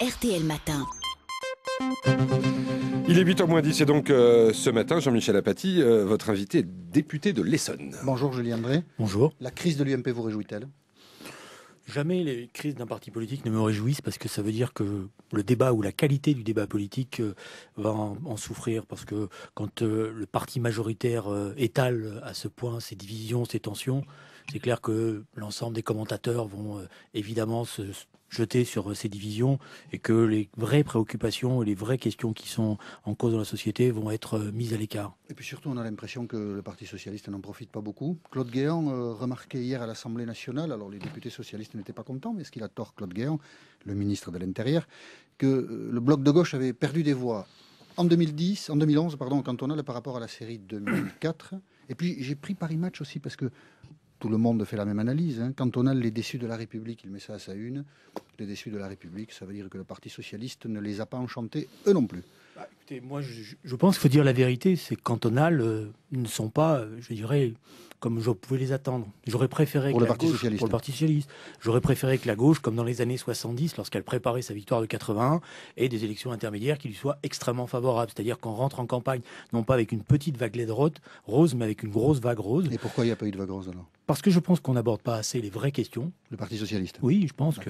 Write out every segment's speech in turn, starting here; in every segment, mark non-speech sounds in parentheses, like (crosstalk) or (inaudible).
RTL Matin. Il est 8h moins 10 et donc euh, ce matin, Jean-Michel Apathy, euh, votre invité député de l'Essonne. Bonjour Julien André. Bonjour. La crise de l'UMP vous réjouit-elle Jamais les crises d'un parti politique ne me réjouissent parce que ça veut dire que le débat ou la qualité du débat politique euh, va en, souffrir parce que quand le parti majoritaire étale à ce point ses divisions, ses tensions, c'est clair que l'ensemble des commentateurs vont évidemment se, jeté sur euh, ces divisions et que les vraies préoccupations et les vraies questions qui sont en cause dans la société vont être euh, mises à l'écart. Et puis surtout, on a l'impression que le Parti socialiste n'en profite pas beaucoup. Claude Guéant euh, remarquait hier à l'Assemblée nationale, alors les députés socialistes n'étaient pas contents, mais est-ce qu'il a tort, Claude Guéant, le ministre de l'Intérieur, que le bloc de gauche avait perdu des voix en 2010, en 2011, pardon, on cantonal par rapport à la série 2004 et puis j'ai pris Paris Match aussi parce que tout le monde fait la même analyse. Hein. Quand on a les déçus de la République, il met ça à sa une. Les déçus de la République, ça veut dire que le Parti socialiste ne les a pas enchantés eux non plus. Bah, écoutez, moi, je, pense qu'il faut dire la vérité. Ces cantonales euh, ne sont pas, euh, je dirais, comme je pouvais les attendre. J'aurais préféré que le Parti socialiste. J'aurais préféré que la gauche, comme dans les années 70, lorsqu'elle préparait sa victoire de 81, ait des élections intermédiaires qui lui soient extrêmement favorables. C'est-à-dire qu'on rentre en campagne, non pas avec une petite vague laide rose, mais avec une grosse vague rose. Et pourquoi il n'y a pas eu de vague rose alors parce que je pense qu'on n'aborde pas assez les vraies questions. Le Parti socialiste. Oui, je pense que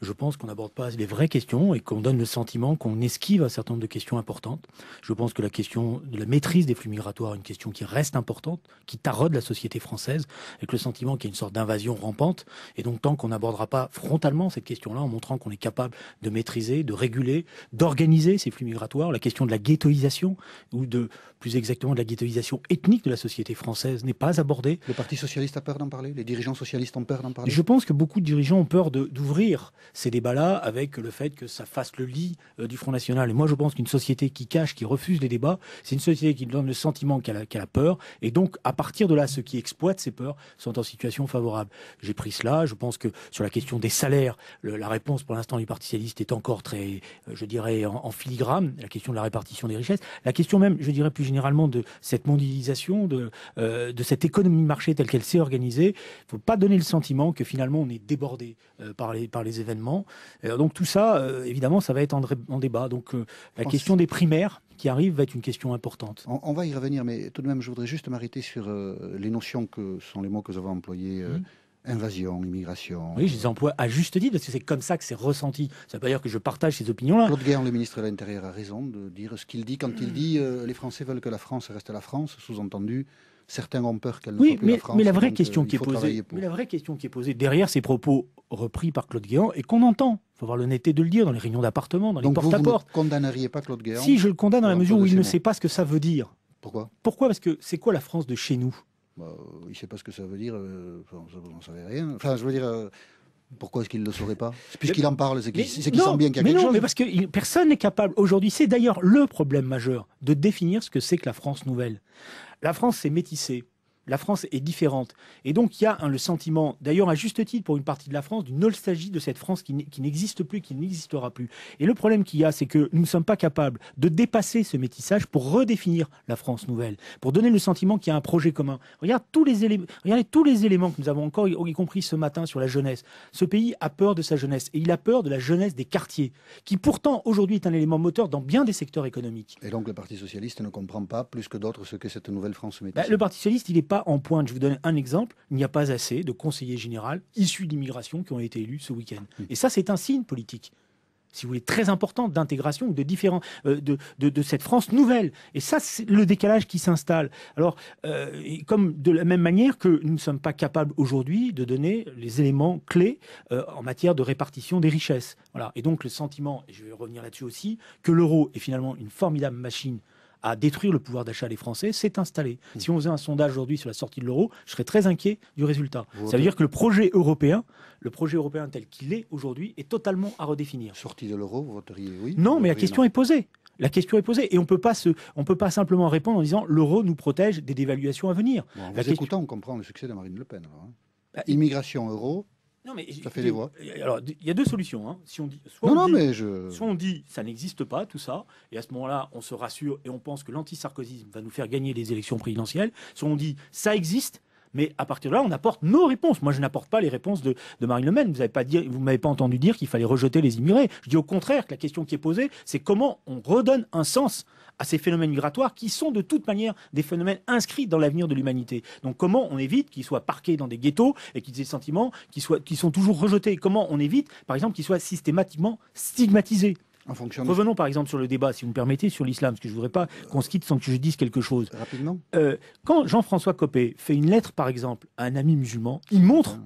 je pense qu'on n'aborde pas assez les vraies questions et qu'on donne le sentiment qu'on esquive un certain nombre de questions importante. Je pense que la question de la maîtrise des flux migratoires est une question qui reste importante, qui taraude la société française, avec le sentiment qu'il y a une sorte d'invasion rampante. Et donc, tant qu'on n'abordera pas frontalement cette question-là, en montrant qu'on est capable de maîtriser, de réguler, d'organiser ces flux migratoires, la question de la ghettoisation, ou de, plus exactement, de la ghettoisation ethnique de la société française n'est pas abordée. Le Parti socialiste a peur d'en parler Les dirigeants socialistes ont peur d'en parler Je pense que beaucoup de dirigeants ont peur d'ouvrir ces débats-là avec le fait que ça fasse le lit euh, du Front National. Et moi, je pense qu'une société qui cache, qui refuse les débats, c'est une société qui donne le sentiment qu'elle a, peur. Et donc, à partir de là, ceux qui exploitent ces peurs sont en situation favorable. J'ai pris cela. Je pense que sur la question des salaires, la réponse pour l'instant du Parti est encore très, euh, je dirais, en, filigrane. La question de la répartition des richesses, la question même, je dirais plus généralement, de cette mondialisation, de, euh, de cette économie de marché telle qu'elle s'est organisée. Il ne faut pas donner le sentiment que finalement on est débordé euh, par, les, par les événements. donc tout ça, évidemment, ça va être en, débat. Donc la question des Primaire primaires qui arrive va être une question importante. On, va y revenir, mais tout de même, je voudrais juste m'arrêter sur euh, les notions que sont les mots que vous avez employés. Euh, mmh. Invasion, immigration. Oui, je les emploie à juste titre parce que c'est comme ça que c'est ressenti. Ça veut dire que je partage ces opinions-là. Claude Guéant, le ministre de l'Intérieur, a raison de dire ce qu'il dit quand il mmh. dit euh, les Français veulent que la France reste la France, sous-entendu certains ont peur qu'elle ne oui, soit plus mais, la Mais la vraie question euh, qui est posée, mais la vraie question qui est posée derrière ces propos repris par Claude Guéant et qu'on entend, il faut avoir l'honnêteté de le dire dans les réunions d'appartements, dans les porte à porte. Vous ne condamneriez pas Claude Guéant Si, je le condamne dans la mesure où il ne sait pas ce que ça veut dire. Pourquoi Pourquoi Parce que c'est quoi la France de chez nous bah, euh, il ne sait pas ce que ça veut dire, euh, on n'en savait rien. Enfin, je veux dire, pourquoi est-ce qu'il ne le saurait pas Puisqu'il en parle, c'est qu'il sent bien qu'il y mais non, Mais parce que personne n'est capable. Aujourd'hui, c'est d'ailleurs le problème majeur de définir ce que c'est que la France nouvelle. La France, c'est métissée la France est différente. Et donc il y a le sentiment, d'ailleurs à juste titre pour une partie de la France, d'une nostalgie de cette France qui n'existe plus, qui n'existera plus. Et le problème qu'il y a, c'est que nous ne sommes pas capables de dépasser ce métissage pour redéfinir la France nouvelle, pour donner le sentiment qu'il y a un projet commun. Regarde tous les regardez tous les éléments que nous avons encore, y compris ce matin sur la jeunesse. Ce pays a peur de sa jeunesse et il a peur de la jeunesse des quartiers, qui pourtant aujourd'hui est un élément moteur dans bien des secteurs économiques. Et donc le Parti socialiste ne comprend pas plus que d'autres ce que cette nouvelle France bah, métisse. le Parti socialiste, il en pointe. Je vous donne un exemple. Il n'y a pas assez de conseillers généraux issus d'immigration qui ont été élus ce week-end. Hmm. Et ça, c'est un signe politique si vous voulez, très important d'intégration de différents euh, de, de, cette France nouvelle. Et ça, c'est le décalage qui s'installe. Alors, euh, comme de la même manière que nous ne sommes pas capables aujourd'hui de donner les éléments clés euh, en matière de répartition des richesses. Voilà. Et donc le sentiment, et je vais revenir là-dessus aussi, que l'euro est finalement une formidable machine à détruire le pouvoir d'achat des Français s'est installé. Hmm. Si on faisait un sondage aujourd'hui sur la sortie de l'euro, je serais très inquiet du résultat. Ça veut dire que le projet européen, le projet européen tel qu'il est aujourd'hui, est totalement à redéfinir. Sortie de l'euro, vous voteriez oui Non, mais la question est posée. La question est posée et on peut pas se, on peut pas simplement répondre en disant l'euro nous protège des dévaluations à venir. en vous écoutant, on comprend le succès de Marine Le Pen. Hein. Bah, Immigration euro, fait Alors, il y a deux solutions. Hein. Si on dit, soit, on dit, ça n'existe pas, tout ça, et à ce moment-là, on se rassure et on pense que lanti va nous faire gagner les élections présidentielles. Soit on dit ça existe mais à partir de là, on apporte nos réponses. Moi, je n'apporte pas les réponses de, Marine Le Pen. Vous n'avez pas vous m'avez pas entendu dire qu'il fallait rejeter les immigrés. Je dis au contraire que la question qui est posée, c'est comment on redonne un sens à ces phénomènes migratoires qui sont de toute manière des phénomènes inscrits dans l'avenir de l'humanité. Donc comment on évite qu'ils soient parqués dans des ghettos et qu'ils aient des sentiments qui sont toujours rejetés Comment on évite, par exemple, qu'ils soient systématiquement stigmatisés Revenons par exemple sur le débat, si vous me permettez, sur l'islam, parce que je voudrais pas qu'on se quitte sans que je dise quelque chose. Rapidement. Euh, quand Jean-François Copé fait une lettre, par exemple, à un ami musulman, il montre hum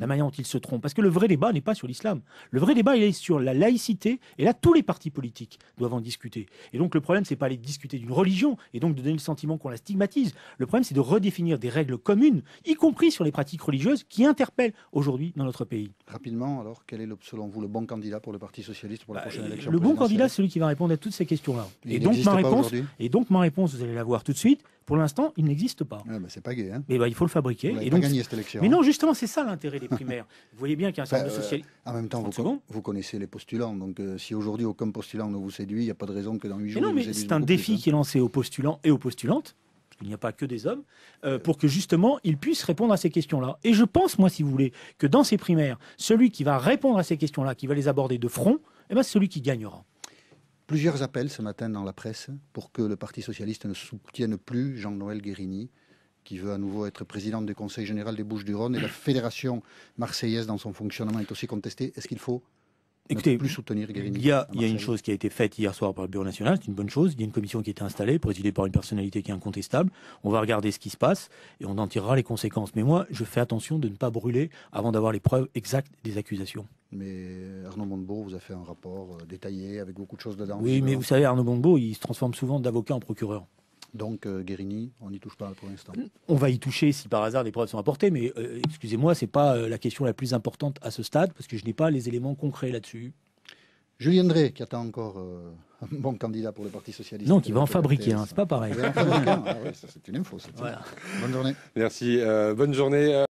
la manière dont ils se trompent. Parce que le vrai débat n'est pas sur l'islam. Le vrai débat, il est sur la laïcité. Et là, tous les partis politiques doivent en discuter. Et donc, le problème, c'est pas aller discuter d'une religion et donc de donner le sentiment qu'on la stigmatise. Le problème, c'est de redéfinir des règles communes, y compris sur les pratiques religieuses qui interpellent aujourd'hui dans notre pays. Rapidement, alors, quel est, le, selon vous, le bon candidat pour le Parti Socialiste pour la bah, prochaine élection Le bon candidat, c'est celui qui va répondre à toutes ces questions-là. Et, donc, ma réponse, vous allez la voir tout de suite. Pour l'instant, il n'existe pas. Ah, bah, c'est pas gay. Hein. Bah, il faut le fabriquer. Et donc, mais hein. non, justement, c'est ça l'intérêt des vous voyez bien qu'il y a un certain nombre de euh, En même temps, vous, connaissez les postulants. Donc, euh, si aujourd'hui aucun postulant ne vous séduit, il n'y a pas de raison que dans huit jours. Mais non, mais c'est un défi hein. qui est lancé aux postulants et aux postulantes. parce qu'il n'y a pas que des hommes, euh, pour que justement ils puissent répondre à ces questions-là. Et je pense, moi, si vous voulez, que dans ces primaires, celui qui va répondre à ces questions-là, qui va les aborder de front, eh ben, c'est celui qui gagnera plusieurs appels ce matin dans la presse pour que le Parti socialiste ne soutienne plus Jean-Noël Guérini qui veut à nouveau être présidente du Conseil général des Bouches-du-Rhône, et la Fédération marseillaise dans son fonctionnement est aussi contestée. Est-ce qu'il faut plus soutenir Il il y a une chose qui a été faite hier soir par le Bureau national, c'est une bonne chose. Il y a une commission qui a été installée, présidée par une personnalité qui est incontestable. On va regarder ce qui se passe et on en tirera les conséquences. Mais moi, je fais attention de ne pas brûler avant d'avoir les preuves exactes des accusations. Mais Arnaud Montebourg vous a fait un rapport euh, détaillé avec beaucoup de choses dedans. Oui, mais vous savez, Arnaud Montebourg, il se transforme souvent d'avocat en procureur. Donc euh, Guérini, on n'y touche pas pour l'instant. On va y toucher si par hasard des preuves sont apportées, mais euh, excusez-moi, ce n'est pas euh, la question la plus importante à ce stade parce que je n'ai pas les éléments concrets là-dessus. Julien Drey, qui attend encore (laughs) un bon candidat pour le Parti Socialiste. Non, qui va en fabriquer, un. c'est pas pareil. Ah c'est une info. Bonne journée. Merci, bonne journée.